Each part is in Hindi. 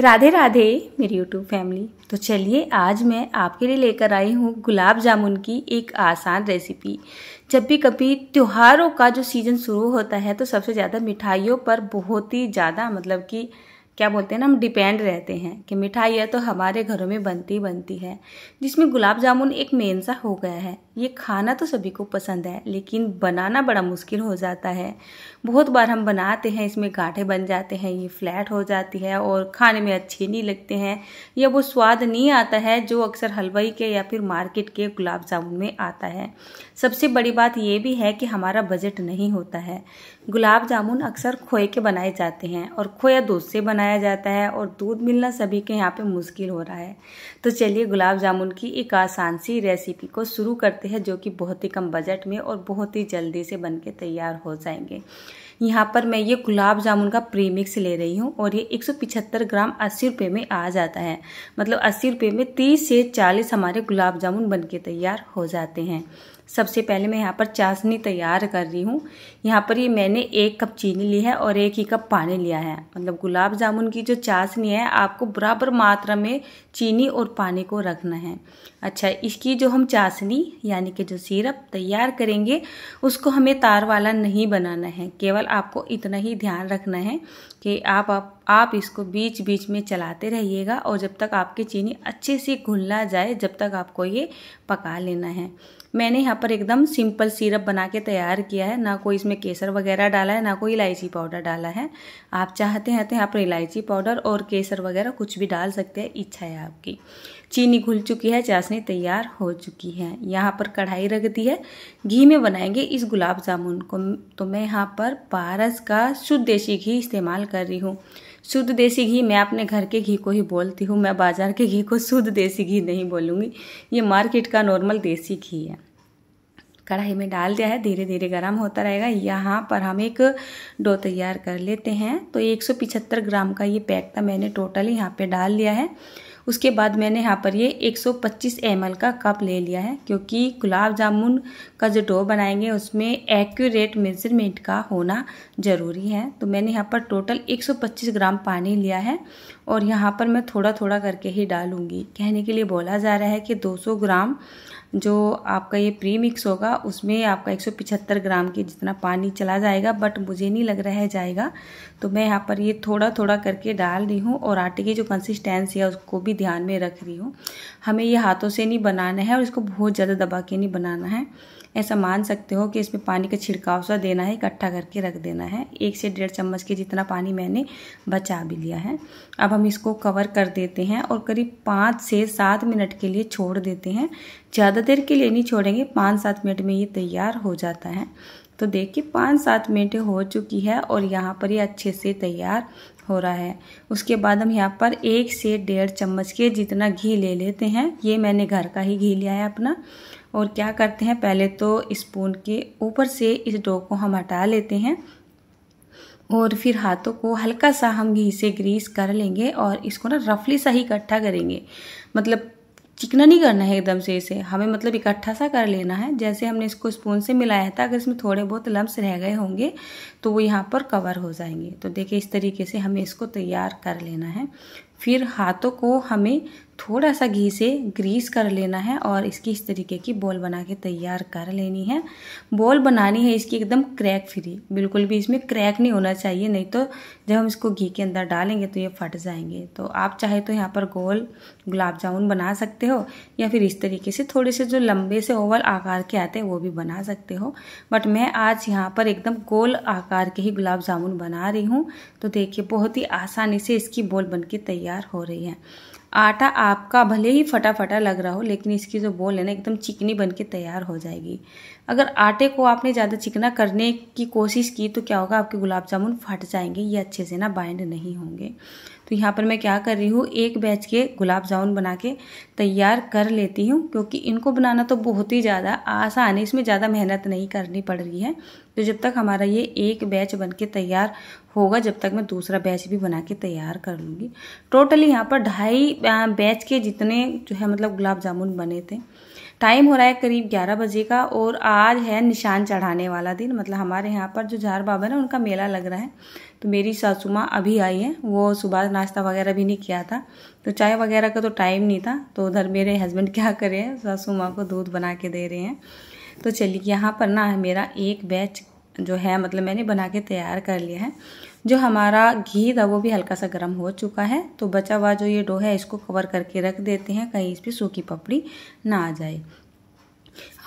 राधे राधे मेरी यूट्यूब फैमिली तो चलिए आज मैं आपके लिए लेकर आई हूँ गुलाब जामुन की एक आसान रेसिपी जब भी कभी त्योहारों का जो सीज़न शुरू होता है तो सबसे ज़्यादा मिठाइयों पर बहुत ही ज़्यादा मतलब कि क्या बोलते हैं ना हम डिपेंड रहते हैं कि है तो हमारे घरों में बनती बनती है जिसमें गुलाब जामुन एक मेन सा हो गया है ये खाना तो सभी को पसंद है लेकिन बनाना बड़ा मुश्किल हो जाता है बहुत बार हम बनाते हैं इसमें गाँठे बन जाते हैं ये फ्लैट हो जाती है और खाने में अच्छे नहीं लगते हैं या वो स्वाद नहीं आता है जो अक्सर हलवाई के या फिर मार्केट के गुलाब जामुन में आता है सबसे बड़ी बात यह भी है कि हमारा बजट नहीं होता है गुलाब जामुन अक्सर खोए के बनाए जाते हैं और खोया दूध से बनाया जाता है और दूध मिलना सभी के यहाँ पे मुश्किल हो रहा है तो चलिए गुलाब जामुन की एक आसान सी रेसिपी को शुरू करते हैं जो कि बहुत ही कम बजट में और बहुत ही जल्दी से बन के तैयार हो जाएंगे यहाँ पर मैं ये गुलाब जामुन का प्रीमिक्स ले रही हूँ और ये 175 ग्राम अस्सी रुपये में आ जाता है मतलब अस्सी रुपये में तीस से चालीस हमारे गुलाब जामुन बन के तैयार हो जाते हैं सबसे पहले मैं यहाँ पर चाशनी तैयार कर रही हूँ यहाँ पर ये मैंने एक कप चीनी ली है और एक ही कप पानी लिया है मतलब गुलाब जामुन की जो चाशनी है आपको बराबर मात्रा में चीनी और पानी को रखना है अच्छा इसकी जो हम चाशनी यानी कि जो सिरप तैयार करेंगे उसको हमें तार वाला नहीं बनाना है केवल आपको इतना ही ध्यान रखना है कि आप आप आप इसको बीच बीच में चलाते रहिएगा और जब तक आपकी चीनी अच्छे से घुलना जाए जब तक आपको ये पका लेना है मैंने यहाँ पर एकदम सिंपल सिरप बना के तैयार किया है ना कोई इसमें केसर वगैरह डाला है ना कोई इलायची पाउडर डाला है आप चाहते हैं तो यहाँ पर इलायची पाउडर और केसर वगैरह कुछ भी डाल सकते हैं इच्छा है आपकी चीनी घुल चुकी है चाशनी तैयार हो चुकी है यहाँ पर कढ़ाई रख दी है घी में बनाएंगे इस गुलाब जामुन को तो मैं यहाँ पर पारस का शुद्ध देसी घी इस्तेमाल कर रही हूँ शुद्ध देसी घी मैं अपने घर के घी को ही बोलती हूँ मैं बाज़ार के घी को शुद्ध देसी घी नहीं बोलूँगी ये मार्केट का नॉर्मल देसी घी है कढ़ाई में डाल दिया है धीरे धीरे गर्म होता रहेगा यहाँ पर हम एक डो तैयार कर लेते हैं तो एक ग्राम का ये पैक था मैंने टोटल यहाँ पर डाल दिया है उसके बाद मैंने यहाँ पर ये 125 सौ का कप ले लिया है क्योंकि गुलाब जामुन का जो डो बनाएंगे उसमें एक्यूरेट मेजरमेंट का होना ज़रूरी है तो मैंने यहाँ पर टोटल 125 ग्राम पानी लिया है और यहाँ पर मैं थोड़ा थोड़ा करके ही डालूँगी कहने के लिए बोला जा रहा है कि 200 ग्राम जो आपका ये प्री मिक्स होगा उसमें आपका 175 ग्राम के जितना पानी चला जाएगा बट मुझे नहीं लग रहा है जाएगा तो मैं यहाँ पर ये थोड़ा थोड़ा करके डाल रही हूँ और आटे की जो कंसिस्टेंसी है उसको भी ध्यान में रख रही हूँ हमें ये हाथों से नहीं बनाना है और इसको बहुत ज़्यादा दबा के नहीं बनाना है ऐसा मान सकते हो कि इसमें पानी का छिड़काव सा देना है इकट्ठा करके रख देना है एक से डेढ़ चम्मच के जितना पानी मैंने बचा भी लिया है अब हम इसको कवर कर देते हैं और करीब पाँच से सात मिनट के लिए छोड़ देते हैं ज़्यादा देर के लिए नहीं छोड़ेंगे पाँच सात मिनट में ये तैयार हो जाता है तो देखिए पाँच सात मिनट हो चुकी है और यहाँ पर ये अच्छे से तैयार हो रहा है उसके बाद हम यहाँ पर एक से डेढ़ चम्मच के जितना घी ले लेते हैं ये मैंने घर का ही घी लिया है अपना और क्या करते हैं पहले तो स्पून के ऊपर से इस डो को हम हटा लेते हैं और फिर हाथों को हल्का सा हम घी से ग्रीस कर लेंगे और इसको ना रफली सा ही इकट्ठा करेंगे मतलब चिकना नहीं करना है एकदम से इसे हमें मतलब इकट्ठा सा कर लेना है जैसे हमने इसको स्पून से मिलाया था अगर इसमें थोड़े बहुत लम्ब रह गए होंगे तो वो यहाँ पर कवर हो जाएंगे तो देखिए इस तरीके से हमें इसको तैयार कर लेना है फिर हाथों को हमें थोड़ा सा घी से ग्रीस कर लेना है और इसकी इस तरीके की बॉल बना के तैयार कर लेनी है बॉल बनानी है इसकी एकदम क्रैक फ्री बिल्कुल भी इसमें क्रैक नहीं होना चाहिए नहीं तो जब हम इसको घी के अंदर डालेंगे तो ये फट जाएंगे तो आप चाहे तो यहाँ पर गोल गुलाब जामुन बना सकते हो या फिर इस तरीके से थोड़े से जो लंबे से ओवल आकार के आते हैं वो भी बना सकते हो बट मैं आज यहाँ पर एकदम गोल आकार के ही गुलाब जामुन बना रही हूँ तो देखिए बहुत ही आसानी से इसकी बॉल बन के तैयार तैयार हो रही है आटा आपका भले ही फटा फटा लग रहा हो लेकिन इसकी जो बोल है ना एकदम चिकनी बन के तैयार हो जाएगी अगर आटे को आपने ज़्यादा चिकना करने की कोशिश की तो क्या होगा आपके गुलाब जामुन फट जाएंगे ये अच्छे से ना बाइंड नहीं होंगे तो यहाँ पर मैं क्या कर रही हूँ एक बैच के गुलाब जामुन बना के तैयार कर लेती हूँ क्योंकि इनको बनाना तो बहुत ही ज़्यादा आसान है इसमें ज़्यादा मेहनत नहीं करनी पड़ रही है तो जब तक हमारा ये एक बैच बन के तैयार होगा जब तक मैं दूसरा बैच भी बना के तैयार कर लूँगी टोटली यहाँ पर ढाई बैच के जितने जो है मतलब गुलाब जामुन बने थे टाइम हो रहा है करीब 11 बजे का और आज है निशान चढ़ाने वाला दिन मतलब हमारे यहाँ पर जो झार बाबा ना उनका मेला लग रहा है तो मेरी सासू माँ अभी आई है वो सुबह नाश्ता वगैरह भी नहीं किया था तो चाय वगैरह का तो टाइम नहीं था तो उधर मेरे हस्बैंड क्या करे हैं सासू माँ को दूध बना के दे रहे हैं तो चलिए यहाँ पर ना मेरा एक बैच जो है मतलब मैंने बना के तैयार कर लिया है जो हमारा घी था वो भी हल्का सा गर्म हो चुका है तो बचा हुआ जो ये डो है इसको कवर करके रख देते हैं कहीं इस पर सूखी पपड़ी ना आ जाए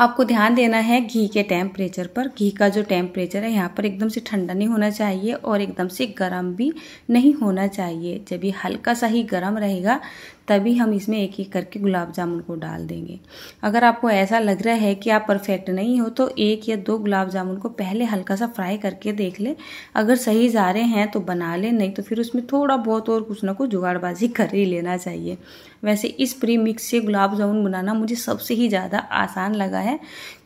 आपको ध्यान देना है घी के टेम्परेचर पर घी का जो टेम्परेचर है यहाँ पर एकदम से ठंडा नहीं होना चाहिए और एकदम से गर्म भी नहीं होना चाहिए जब ये हल्का सा ही गर्म रहेगा तभी हम इसमें एक एक करके गुलाब जामुन को डाल देंगे अगर आपको ऐसा लग रहा है कि आप परफेक्ट नहीं हो तो एक या दो गुलाब जामुन को पहले हल्का सा फ्राई करके देख लें अगर सही जा रहे हैं तो बना लें नहीं तो फिर उसमें थोड़ा बहुत और कुछ ना कुछ जुगाड़बाजी कर ही लेना चाहिए वैसे इस प्री मिक्स से गुलाब जामुन बनाना मुझे सबसे ही ज़्यादा आसान लगा है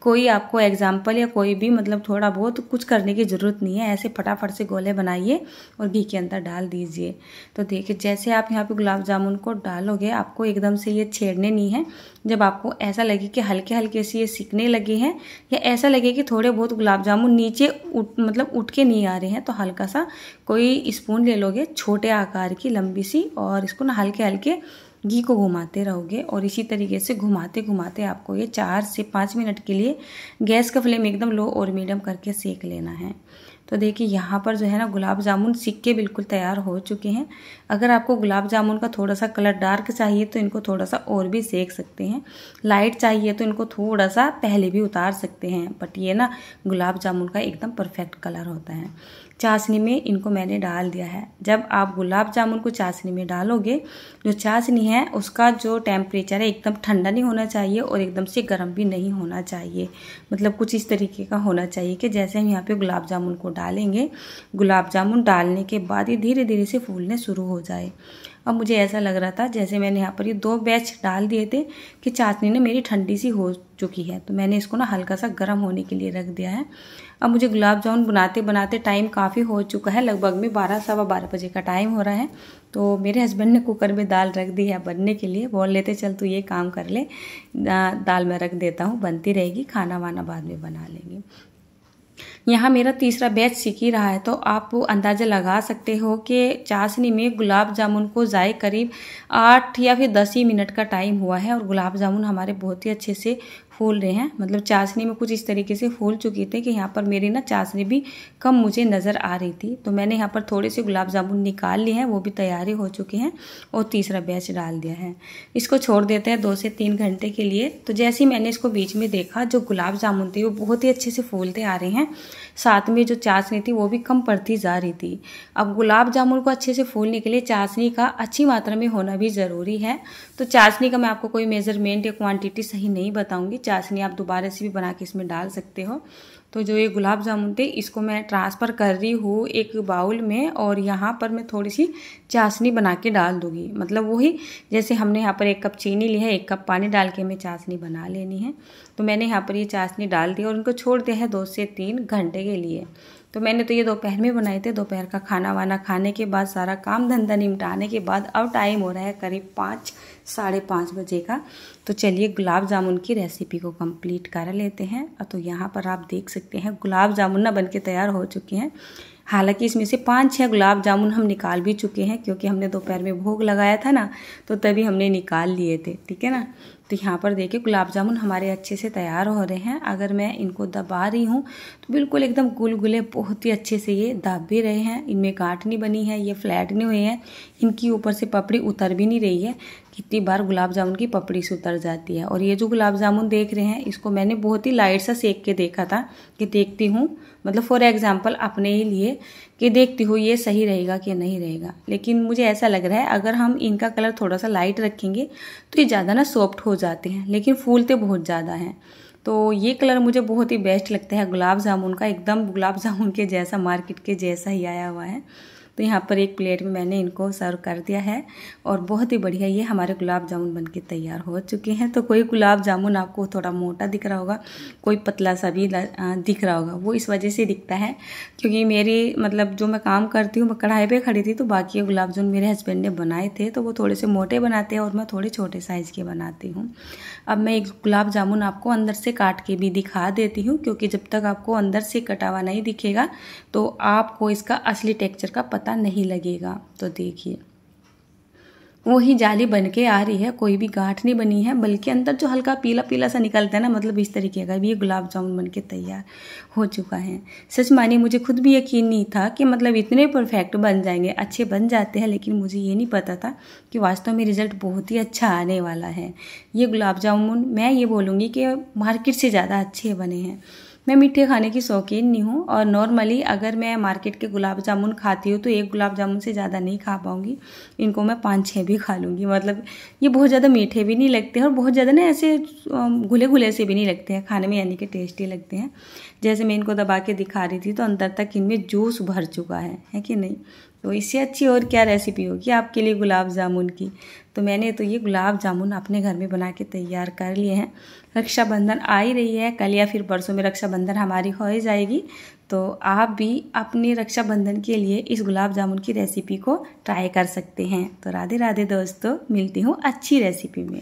कोई आपको एग्जाम्पल या कोई भी मतलब थोड़ा बहुत कुछ करने की ज़रूरत नहीं है ऐसे फटाफट से गोले बनाइए और घी के अंदर डाल दीजिए तो देखिए जैसे आप यहाँ पे गुलाब जामुन को डालोगे आपको एकदम से ये छेड़ने नहीं है जब आपको ऐसा लगे कि हल्के हल्के से ये सीखने लगे हैं या ऐसा लगे कि थोड़े बहुत गुलाब जामुन नीचे उठ मतलब उठ के नहीं आ रहे हैं तो हल्का सा कोई स्पून ले लोगे छोटे आकार की लंबी सी और इसको ना हल्के हल्के घी को घुमाते रहोगे और इसी तरीके से घुमाते घुमाते आपको ये चार से पाँच मिनट के लिए गैस का फ्लेम एकदम लो और मीडियम करके सेक लेना है तो देखिए यहाँ पर जो है ना गुलाब जामुन सीख के बिल्कुल तैयार हो चुके हैं अगर आपको गुलाब जामुन का थोड़ा सा कलर डार्क चाहिए तो इनको थोड़ा सा और भी सेक सकते हैं लाइट चाहिए तो इनको थोड़ा सा पहले भी उतार सकते हैं बट ये ना गुलाब जामुन का एकदम परफेक्ट कलर होता है चाशनी में इनको मैंने डाल दिया है जब आप गुलाब जामुन को चाशनी में डालोगे जो चाशनी है उसका जो टेम्परेचर है एकदम ठंडा नहीं होना चाहिए और एकदम से गर्म भी नहीं होना चाहिए मतलब कुछ इस तरीके का होना चाहिए कि जैसे हम यहाँ पे गुलाब जामुन को डालेंगे गुलाब जामुन डालने के बाद ही धीरे धीरे से फूलने शुरू हो जाए अब मुझे ऐसा लग रहा था जैसे मैंने यहाँ पर ये दो बैच डाल दिए थे कि चाशनी ने मेरी ठंडी सी हो चुकी है तो मैंने इसको ना हल्का सा गर्म होने के लिए रख दिया है अब मुझे गुलाब जामुन बनाते बनाते टाइम काफ़ी हो चुका है लगभग में बारह सवा बारह बजे का टाइम हो रहा है तो मेरे हस्बैंड ने कुकर में दाल रख दी है बनने के लिए बोल लेते चल तू ये काम कर ले दाल मैं रख देता हूँ बनती रहेगी खाना वाना बाद में बना लेंगे यहाँ मेरा तीसरा बैच सीख ही रहा है तो आप अंदाज़ा लगा सकते हो कि चाशनी में गुलाब जामुन को ज़ाय करीब आठ या फिर दस ही मिनट का टाइम हुआ है और गुलाब जामुन हमारे बहुत ही अच्छे से फूल रहे हैं मतलब चाशनी में कुछ इस तरीके से फूल चुके थे कि यहाँ पर मेरी ना चाशनी भी कम मुझे नज़र आ रही थी तो मैंने यहाँ पर थोड़े से गुलाब जामुन निकाल लिए हैं वो भी तैयारी हो चुके हैं और तीसरा बैच डाल दिया है इसको छोड़ देते हैं दो से तीन घंटे के लिए तो जैसे ही मैंने इसको बीच में देखा जो गुलाब जामुन थे वो बहुत ही अच्छे से फूलते आ रहे हैं साथ में जो चाशनी थी वो भी कम पड़ती जा रही थी अब गुलाब जामुन को अच्छे से फूलने के लिए चाशनी का अच्छी मात्रा में होना भी ज़रूरी है तो चाशनी का मैं आपको कोई मेज़रमेंट या क्वांटिटी सही नहीं बताऊँगी चाशनी आप दोबारा से भी बना के इसमें डाल सकते हो तो जो ये गुलाब जामुन थे इसको मैं ट्रांसफ़र कर रही हूँ एक बाउल में और यहाँ पर मैं थोड़ी सी चाशनी बना के डाल दूँगी मतलब वही जैसे हमने यहाँ पर एक कप चीनी ली है एक कप पानी डाल के हमें चाशनी बना लेनी है तो मैंने यहाँ पर ये चाशनी डाल दी और उनको छोड़ दिया है दो से तीन घंटे के लिए तो मैंने तो ये दोपहर में बनाए थे दोपहर का खाना वाना खाने के बाद सारा काम धंधा निपटाने के बाद अब टाइम हो रहा है करीब पाँच साढ़े पाँच बजे का तो चलिए गुलाब जामुन की रेसिपी को कंप्लीट कर लेते हैं तो यहाँ पर आप देख सकते हैं गुलाब जामुन ना बन के तैयार हो चुके हैं हालांकि इसमें से पाँच छः गुलाब जामुन हम निकाल भी चुके हैं क्योंकि हमने दोपहर में भोग लगाया था ना तो तभी हमने निकाल लिए थे ठीक है ना तो यहाँ पर देखिए गुलाब जामुन हमारे अच्छे से तैयार हो रहे हैं अगर मैं इनको दबा रही हूँ तो बिल्कुल एकदम गुलगुले बहुत ही अच्छे से ये दब भी रहे हैं इनमें गांठ नहीं बनी है ये फ्लैट नहीं हुए हैं इनकी ऊपर से पपड़ी उतर भी नहीं रही है कितनी बार गुलाब जामुन की पपड़ी से उतर जाती है और ये जो गुलाब जामुन देख रहे हैं इसको मैंने बहुत ही लाइट सा सेक के देखा था कि देखती हूँ मतलब फॉर एग्जाम्पल अपने ही लिए कि देखती हूँ ये सही रहेगा कि नहीं रहेगा लेकिन मुझे ऐसा लग रहा है अगर हम इनका कलर थोड़ा सा लाइट रखेंगे तो ये ज़्यादा ना सॉफ्ट हो हो जाते हैं लेकिन फूलते बहुत ज़्यादा हैं तो ये कलर मुझे बहुत ही बेस्ट लगता है गुलाब जामुन का एकदम गुलाब जामुन के जैसा मार्केट के जैसा ही आया हुआ है तो यहाँ पर एक प्लेट में मैंने इनको सर्व कर दिया है और बहुत ही बढ़िया ये हमारे गुलाब जामुन बन के तैयार हो चुके हैं तो कोई गुलाब जामुन आपको थोड़ा मोटा दिख रहा होगा कोई पतला सा भी दिख रहा होगा वो इस वजह से दिखता है क्योंकि मेरी मतलब जो मैं काम करती हूँ मैं कढ़ाई पर खड़ी थी तो बाकी गुलाब जामुन मेरे हस्बैंड ने बनाए थे तो वो थोड़े से मोटे बनाते हैं और मैं थोड़े छोटे साइज़ के बनाती हूँ अब मैं एक गुलाब जामुन आपको अंदर से काट के भी दिखा देती हूँ क्योंकि जब तक आपको अंदर से कटावा नहीं दिखेगा तो आपको इसका असली टेक्चर का पता पता नहीं लगेगा तो देखिए वही जाली बन के आ रही है कोई भी गांठ नहीं बनी है बल्कि अंदर जो हल्का पीला पीला सा निकलता है ना मतलब इस तरीके का ये गुलाब जामुन बन के तैयार हो चुका है सच मानिए मुझे खुद भी यकीन नहीं था कि मतलब इतने परफेक्ट बन जाएंगे अच्छे बन जाते हैं लेकिन मुझे ये नहीं पता था कि वास्तव में रिज़ल्ट बहुत ही अच्छा आने वाला है ये गुलाब जामुन मैं ये बोलूँगी कि मार्केट से ज़्यादा अच्छे बने हैं मैं मीठे खाने की शौकीन नहीं हूँ और नॉर्मली अगर मैं मार्केट के गुलाब जामुन खाती हूँ तो एक गुलाब जामुन से ज़्यादा नहीं खा पाऊँगी इनको मैं पाँच छः भी खा लूँगी मतलब ये बहुत ज़्यादा मीठे भी नहीं लगते और बहुत ज़्यादा ना ऐसे घुले घुले से भी नहीं लगते हैं खाने में यानी कि टेस्टी लगते हैं जैसे मैं इनको दबा के दिखा रही थी तो अंदर तक इनमें जूस भर चुका है है कि नहीं तो इससे अच्छी और क्या रेसिपी होगी आपके लिए गुलाब जामुन की तो मैंने तो ये गुलाब जामुन अपने घर में बना के तैयार कर लिए हैं रक्षाबंधन आ ही रही है कल या फिर परसों में रक्षाबंधन हमारी हो ही जाएगी तो आप भी अपने रक्षाबंधन के लिए इस गुलाब जामुन की रेसिपी को ट्राई कर सकते हैं तो राधे राधे दोस्तों मिलती हूँ अच्छी रेसिपी में